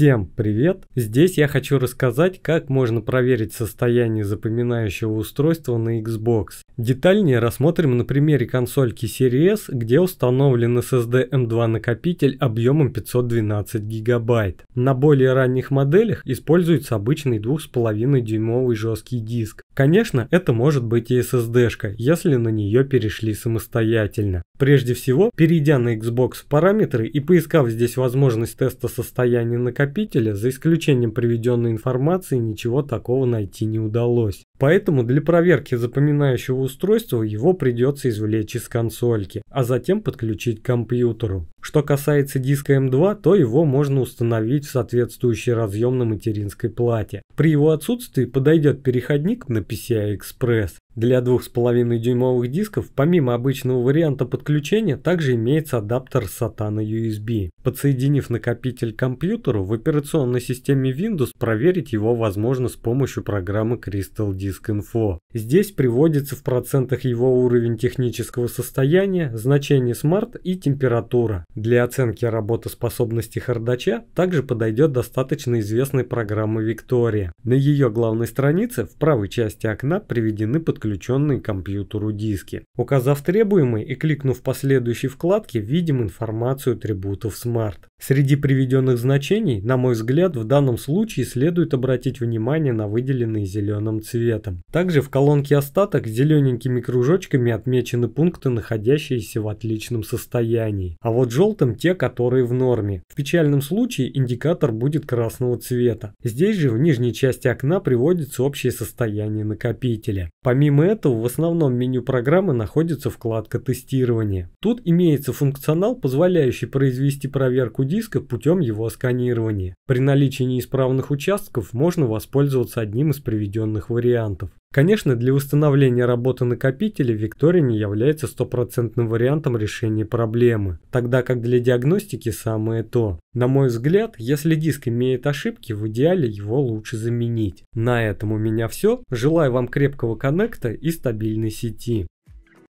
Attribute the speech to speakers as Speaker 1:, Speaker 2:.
Speaker 1: Всем привет! Здесь я хочу рассказать, как можно проверить состояние запоминающего устройства на Xbox. Детальнее рассмотрим на примере консольки Series S, где установлен SSD M2 накопитель объемом 512 ГБ. На более ранних моделях используется обычный 2,5 дюймовый жесткий диск. Конечно, это может быть и SSD-шка, если на нее перешли самостоятельно. Прежде всего, перейдя на Xbox в параметры и поискав здесь возможность теста состояния накопителя, накопителя, за исключением приведенной информации, ничего такого найти не удалось. Поэтому для проверки запоминающего устройства его придется извлечь из консольки, а затем подключить к компьютеру. Что касается диска m 2 то его можно установить в соответствующий разъем на материнской плате. При его отсутствии подойдет переходник на PCI-Express. Для 2,5 дюймовых дисков помимо обычного варианта подключения также имеется адаптер SATA на USB. Подсоединив накопитель к компьютеру, в операционной системе Windows проверить его возможно с помощью программы Crystal Disk Диск.Инфо. Здесь приводится в процентах его уровень технического состояния, значение смарт и температура. Для оценки работоспособности хардача также подойдет достаточно известная программа Виктория. На ее главной странице в правой части окна приведены подключенные к компьютеру диски. Указав требуемый и кликнув по следующей вкладке, видим информацию атрибутов Smart. Среди приведенных значений, на мой взгляд, в данном случае следует обратить внимание на выделенные зеленым цветом. Также в колонке остаток зелененькими кружочками отмечены пункты, находящиеся в отличном состоянии, а вот желтым те, которые в норме. В печальном случае индикатор будет красного цвета. Здесь же в нижней части окна приводится общее состояние накопителя. Помимо этого, в основном меню программы находится вкладка тестирования. Тут имеется функционал, позволяющий произвести проверку диска путем его сканирования. При наличии неисправных участков можно воспользоваться одним из приведенных вариантов. Конечно, для восстановления работы накопителя Виктория не является стопроцентным вариантом решения проблемы, тогда как для диагностики самое то. На мой взгляд, если диск имеет ошибки, в идеале его лучше заменить. На этом у меня все. Желаю вам крепкого коннекта и стабильной сети.